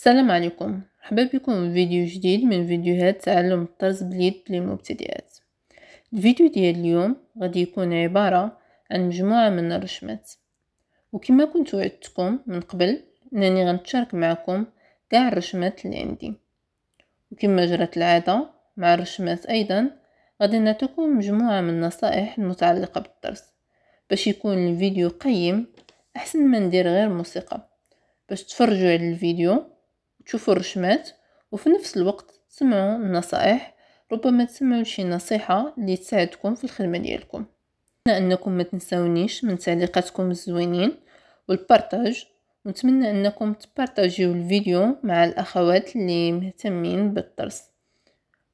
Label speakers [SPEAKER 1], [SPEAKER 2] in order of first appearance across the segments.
[SPEAKER 1] السلام عليكم مرحبا بكم في فيديو جديد من فيديوهات تعلم الطرز باليد للمبتدئات الفيديو ديال اليوم غادي يكون عبارة عن مجموعة من الرشمات وكما كنت وعدتكم من قبل انني غنتشارك معكم كاع الرشمات اللي عندي وكما جرت العادة مع الرشمات ايضا غادي نعطيكم مجموعة من النصائح المتعلقة بالطرز باش يكون الفيديو قيم احسن من ندير غير موسيقى باش تفرجوا على الفيديو تشوفوا الرشمات وفي نفس الوقت تسمعوا النصائح ربما تسمعوا شي نصيحة اللي تساعدكم في الخدمة ديالكم نتمنى انكم ما تنسونيش من تعليقاتكم الزوينين والبرتاج ونتمنى انكم تبارطاجيو الفيديو مع الاخوات اللي مهتمين بالطرس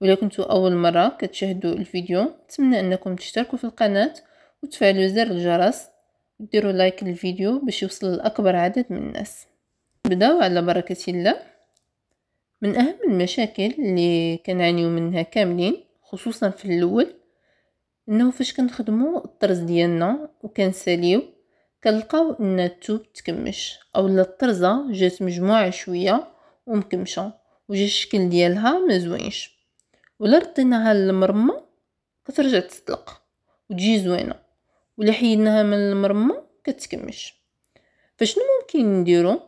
[SPEAKER 1] ولا كنتو اول مره كتشاهدوا الفيديو نتمنى انكم تشتركوا في القناه وتفعلوا زر الجرس وديروا لايك للفيديو باش يوصل لاكبر عدد من الناس نبداو على بركه الله من أهم المشاكل اللي كنعانيو منها كاملين خصوصا في الأول انه فاش كنخدمو الطرز ديالنا وكنساليو كنلقاو ان التوب تكمش اولا الطرزه جات مجموعه شويه ومكمشه وجا الشكل ديالها مزوينش ولا رديناها للمرمى كترجع تطلق وتجي زوينه ولا حيدناها من المرمى كتكمش فشنو ممكن نديرو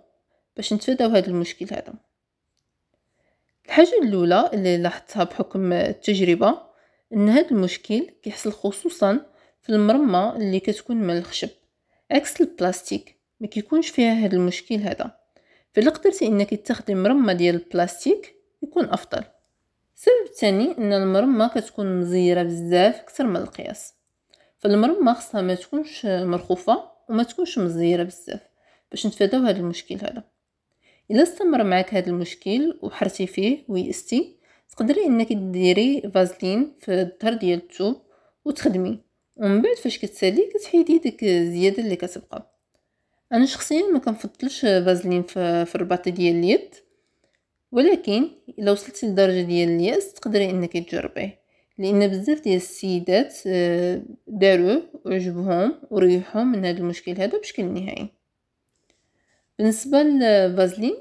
[SPEAKER 1] باش نتفاداو هذا المشكل هذا الحاجة الاولى اللي لاحظتها بحكم التجربة ان هاد المشكل كيحصل خصوصا في المرمه اللي كتكون من الخشب عكس البلاستيك ما كيكونش فيها هاد المشكل هذا فالا قدرتي انك تاخدي مرمه ديال البلاستيك يكون افضل السبب الثاني ان المرمه كتكون مزيره بزاف اكثر من القياس فالمرمه خصها ما تكونش مرخوفه وما تكونش مزيره بزاف باش نتفاداو هذا المشكل هذا الا استمر معك هذا المشكل وحرتي فيه ويأستي تقدري انك ديري فازلين في الظهر ديال الثوب وتخدمي ومن بعد فاش كتسالي كتحيدي ديك الزياده اللي كتبقى انا شخصيا ما كنفضلش فازلين في, في الرباط ديال اليد ولكن الا وصلتي لدرجه ديال الياس تقدري انك تجربيه لان بزاف ديال السيدات آه، داروه وعجبهم وريحهم من هذا المشكل هذا بشكل نهائي بالنسبه للفازلين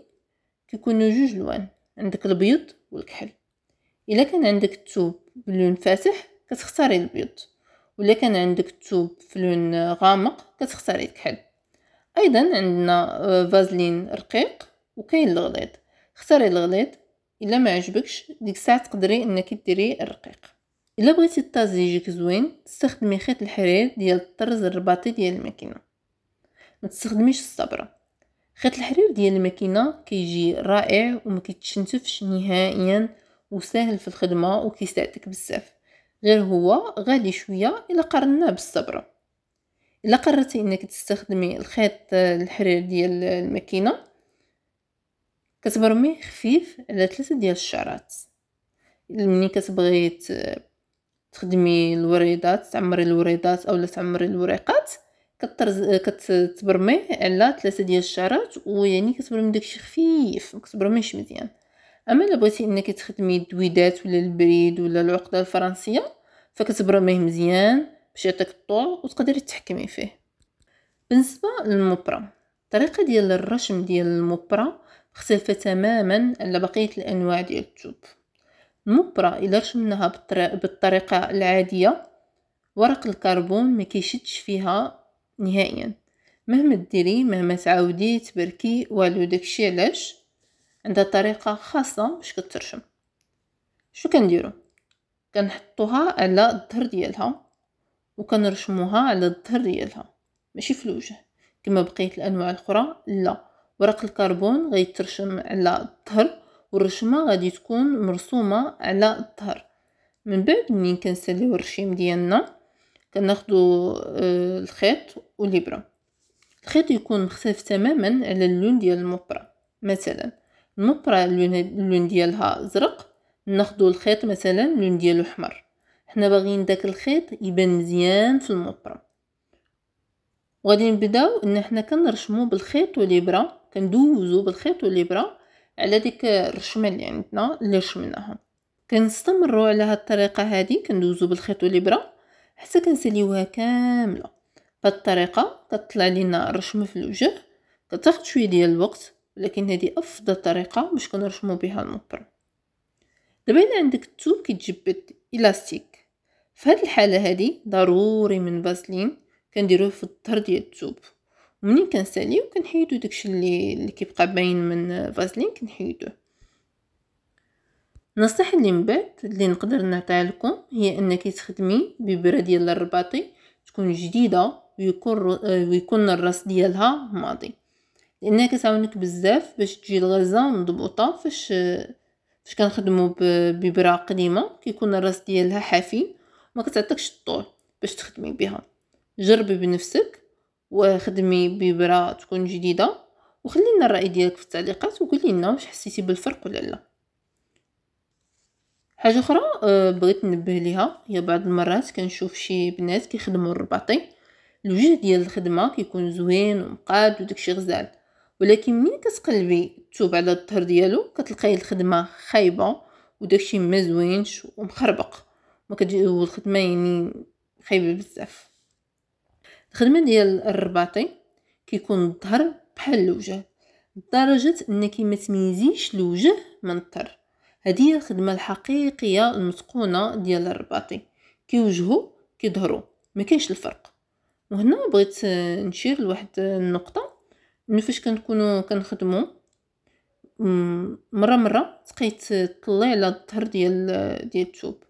[SPEAKER 1] كيكونوا جوج لوان عندك البيض والكحل الا كان عندك الثوب بلون فاتح كتختاري البيض ولا كان عندك الثوب في لون غامق كتختاري الكحل ايضا عندنا آه، فازلين رقيق وكاين الغليظ اختاري الغليظ الا ما عجبكش ديك الساعه تقدري انك ديري الرقيق الا بغيتي الطاز يجيك زوين تستخدمي خيط الحرير ديال الطرز الرباطي ديال الماكينه ما تستخدميش الصبره خيط الحرير ديال الماكينه كيجي رائع وما كيتشنتفش نهائيا وسهل في الخدمه وكيساعدك بزاف غير هو غالي شويه الا قارناه بالصبر الا قررتي انك تستخدمي الخيط الحرير ديال الماكينه كتبرمي خفيف على ثلاثه ديال الشعرات ملي كتبغي تخدمي الوريدات تعمري الوريدات اولا تعمري الوريقات كترز كتبرميه على ثلاثه ديال الشعرات ويعني كتبرمي داكشي خفيف ما كتبرميش مزيان اما الا بغيتي انك تخدمي الدويدات ولا البريد ولا العقده الفرنسيه فكتبرميه مزيان باش يعطيك الطول وتقدري تحكمي فيه بالنسبه للمبره الطريقه ديال الرشم ديال المبره مختلفه تماما على بقيه الانواع ديال التوب المبره الا رشمناها بالطريقه العاديه ورق الكربون ما كيشدش فيها نهائيا مهما ديري مهما تعاودي تبركي والو داكشي علاش عندها طريقه خاصه باش كترشم شو كنديرو كنحطوها على الظهر ديالها وكنرشموها على الظهر ديالها ماشي في الوجه كما بقيه الانواع الاخرى لا ورق الكربون غيترشم على الظهر والرشمه غادي تكون مرسومه على الظهر من بعد منين كنساليو الرشيم ديالنا كناخدو آه، الخيط وليبرا الخيط يكون مختلف تماما على اللون ديال المبرة مثلا المبرة اللون ديالها زرق ناخدو الخيط مثلا اللون ديالو حمر حنا باغيين داك الخيط يبان مزيان في المبرة وغادي نبداو ان حنا كنرشمو بالخيط وليبرا كندوزو بالخيط وليبرا على ديك الرشمه اللي عندنا اللي رشمناها كنستمروا على هاد الطريقه هادي كندوزو بالخيط وليبرا حتى كنساليوها كامله بهذه الطريقه كطلع لينا الرشمه في الوجه كتاخد شويه ديال الوقت ولكن هذه افضل طريقه باش كنرشمو بها المبرم دابا الا عندك الثوب كيتجبد الاستيك في هذه الحاله هذه ضروري من فازلين كنديروه في الظهر ديال الثوب ومنين كنساليو كنحيدو داكشي اللي اللي كيبقى باين من فازلين كنحيدوه النصيحه اللي من بعد اللي نقدر نعطيها لكم هي انك تخدمي ببره ديال الرباطي تكون جديده ويكون آه، ويكون الراس ديالها ماضي لانها كتعاونك بزاف باش تجي الغازه مضبوطه فاش فاش كنخدمو بببره قديمه كيكون الراس ديالها حافي وما كتعطيكش الطول باش تخدمي بها جربي بنفسك وخدمي ببره تكون جديده وخلي لنا الراي ديالك في التعليقات وقولي لنا واش حسيتي بالفرق ولا لا حاجه اخرى آه، بغيت ننبه ليها هي بعض المرات كنشوف شي بنات كيخدموا الرباطي الوجه ديال الخدمه كيكون زوين ومقاد وداكشي غزال ولكن ملي كتقلبي تشوف على الظهر ديالو كتلقاي الخدمه خايبه وداكشي ما زوينش ومخربق ما كتجيو الخدمه يعني خايبه بزاف الخدمه ديال الرباطي كيكون الظهر بحال الوجه لدرجه انك ما تميزيش الوجه من الظهر هذه هي الخدمه الحقيقيه المتقونه ديال الرباطي كيوجهو كيظهرو ما كاينش الفرق وهنا بغيت نشير لواحد النقطه انه فاش كنكونوا كنخدموا مره مره تقيت تطلع على الظهر ديال ديال الثوب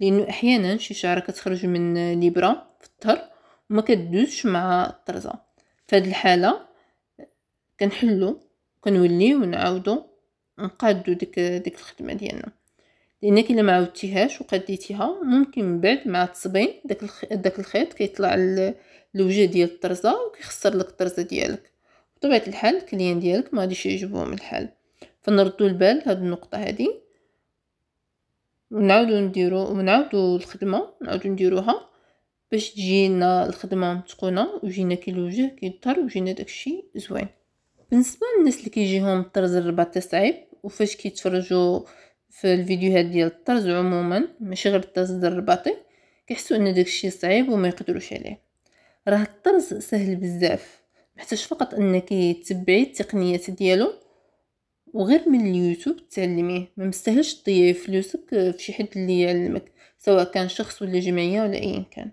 [SPEAKER 1] لانه احيانا شي شعره كتخرج من ليبرا في الظهر وما كدوزش مع الطرزه هذه الحاله كنحلو كنوليو ونعاودو نقادو ديك ديك الخدمه ديالنا لان كي ما عاودتيهاش وقديتيها ممكن من بعد مع التصبين داك داك الخيط كيطلع الوجه ديال الطرزه وكيخسر لك الطرزه ديالك بطبيعه الحال الكليان ديالك ما غاديش يعجبهم الحال فنردوا البال هاد النقطه هادي ونعاودوا نديرو ونعاودوا الخدمه نعاودو نديروها باش تجينا الخدمه متقونه ويجينا كي الوجه كيطر ويجينا داكشي زوين بالنسبه للناس اللي كيجيهم الطرز الرباطي صعيب وفاش كيتفرجوا في الفيديوهات ديال الطرز عموما ماشي غير الطرز الرباطي كيحسوا ان داكشي صعيب وما يقدروش عليه راه الطرز سهل بزاف محتاج فقط انك تبعي التقنيات ديالو وغير من اليوتيوب تعلميه ما مستاهلش تضيعي فلوسك في شي حد اللي يعلمك سواء كان شخص ولا جمعيه ولا ايا كان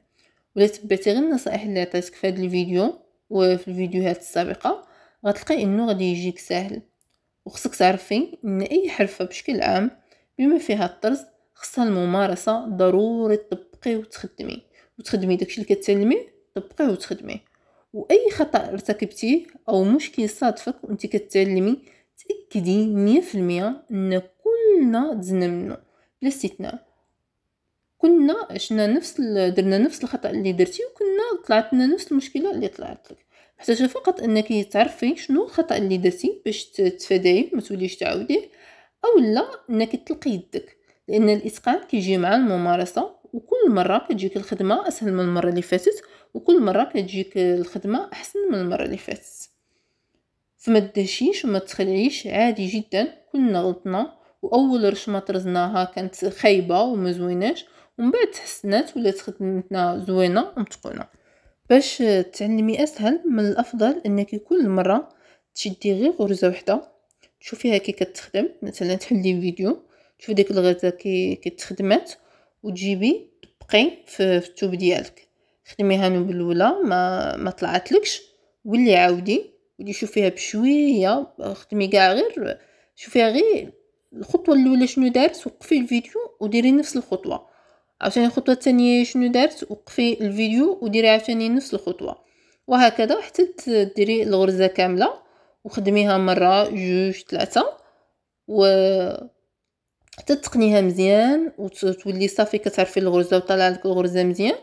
[SPEAKER 1] ولا تبعتي غير النصائح اللي عطيتك في هذا الفيديو وفي الفيديوهات السابقه غتلقاي انه غادي يجيك ساهل وخصك تعرفي ان اي حرفه بشكل عام بما فيها الطرز خصها الممارسه ضروري تطبقي وتخدمي وتخدمي داكشي اللي كتعلميه تبقاي وتخدميه واي خطا ارتكبتيه او مشكل صادفك وانت كتعلمي تاكدي 100% ان كلنا دزنا منه بلا استثناء كنا عشنا نفس درنا نفس الخطا اللي درتي وكنا طلعت لنا نفس المشكله اللي طلعت لك محتاجه فقط انك تعرفي شنو الخطا اللي درتي باش تتفاداي ما توليش تعاوديه او لا انك تلقي يدك لان الاتقان كيجي مع الممارسه وكل مره كتجيك الخدمه اسهل من المره اللي فاتت وكل مرة كتجيك الخدمة أحسن من المرة اللي فاتت فما تدهشيش وما تخلعيش عادي جدا كلنا غلطنا وأول رشمة طرزناها كانت خايبة ومزويناش ومن بعد تحسنات ولات خدمتنا زوينة ومتقونة باش تعلمي أسهل من الأفضل أنك كل مرة تشدي غير غرزة وحدة تشوفيها كي كتخدم مثلا تحلي فيديو تشوفي ديك الغرزة كي كتخدمات وتجيبي تبقي في التوب ديالك خدميها هانو الاولى ما ما طلعتلكش ولي عاودي ولي شوفيها بشويه خدمي كاع غير شوفيها غير الخطوه الاولى شنو دارت وقفي الفيديو وديري نفس الخطوه عاوتاني الخطوه الثانيه شنو دارت وقفي الفيديو وديري عاوتاني نفس الخطوه وهكذا حتى ديري الغرزه كامله وخدميها مره جوج ثلاثه و حتى تقنيها مزيان وتولي صافي كتعرفي الغرزه وطلع لك الغرزه مزيان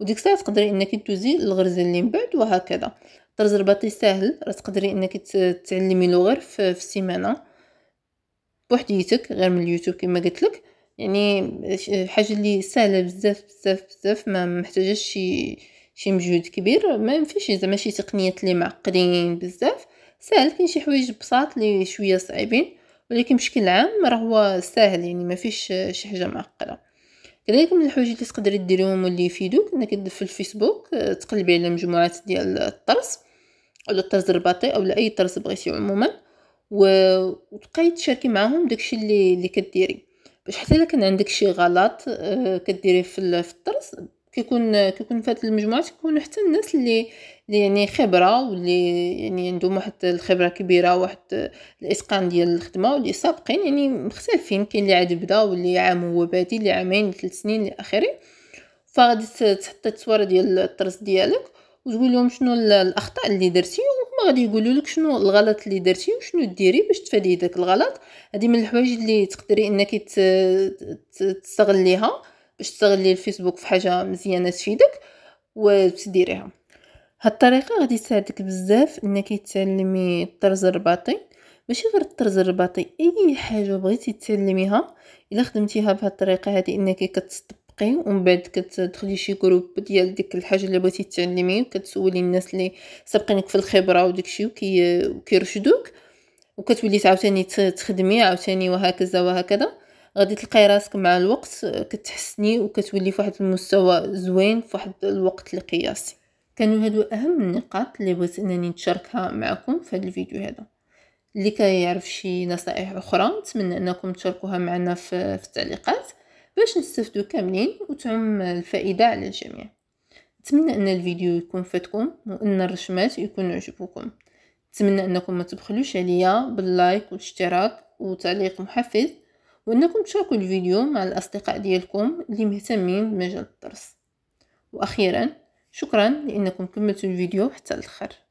[SPEAKER 1] وديك الساعه تقدري انك دوزي الغرزه اللي من بعد وهكذا طرز رباطي ساهل راه تقدري انك تعلمي له غير في, في بوحديتك غير من اليوتيوب كما قلت لك يعني حاجه اللي سهله بزاف بزاف بزاف ما محتاجاش شي شي مجهود كبير ما فيش زعما شي تقنيات اللي معقدين بزاف سهل كاين شي حوايج بساط اللي شويه صعيبين ولكن بشكل عام راه هو ساهل يعني ما فيش شي حاجه معقده كذلك من الحوايج اللي تقدري ديريهم واللي يفيدوك انك تدخل في الفيسبوك آه، تقلبي على مجموعات ديال الطرز ولا الطرز الرباطي او اي طرز بغيتي عموما و... وتبقاي تشاركي معاهم داكشي اللي اللي كديري باش حتى الا كان عندك شي غلط آه، كديريه في الطرز كيكون كيكون فات المجموعات كيكونوا حتى الناس اللي اللي يعني خبرة واللي يعني عندهم واحد الخبرة كبيرة واحد الإتقان ديال الخدمة واللي سابقين يعني مختلفين كاين اللي عاد بدا واللي عام هو بادي اللي عامين ثلاث سنين إلى آخره فغادي تحط التصوير ديال الطرز ديالك وتقول لهم شنو الاخطاء اللي درتي وهما غادي يقولوا لك شنو الغلط اللي درتي وشنو ديري باش تفادي داك الغلط هذه من الحوايج اللي تقدري انك تستغليها باش تستغلي الفيسبوك في حاجه مزيانه تفيدك وتديريها هاد الطريقه غادي تساعدك بزاف انك تعلمي الطرز الرباطي ماشي غير الطرز الرباطي اي حاجه بغيتي تعلميها الا خدمتيها بهاد الطريقه هادي انك كتطبقي ومن بعد كتدخلي شي جروب ديال ديك الحاجه اللي بغيتي تعلمي وكتسولي الناس اللي سابقينك في الخبره وداكشي وكيرشدوك وكتولي عاوتاني تخدمي عاوتاني وهكذا وهكذا غادي تلقاي راسك مع الوقت كتحسني وكتولي فواحد المستوى زوين فواحد الوقت القياسي كانوا هادو اهم النقاط اللي بغيت انني نتشاركها معكم في هذا الفيديو هذا اللي كيعرف شي نصائح اخرى نتمنى انكم تشاركوها معنا في, في التعليقات باش نستفدو كاملين وتعم الفائده على الجميع نتمنى ان الفيديو يكون فاتكم وان الرشمات يكون عجبوكم نتمنى انكم ما تبخلوش عليا باللايك والاشتراك وتعليق محفز وانكم تشاركوا الفيديو مع الاصدقاء ديالكم اللي مهتمين بمجال الدرس واخيرا شكرا لانكم كملتوا الفيديو حتى الاخر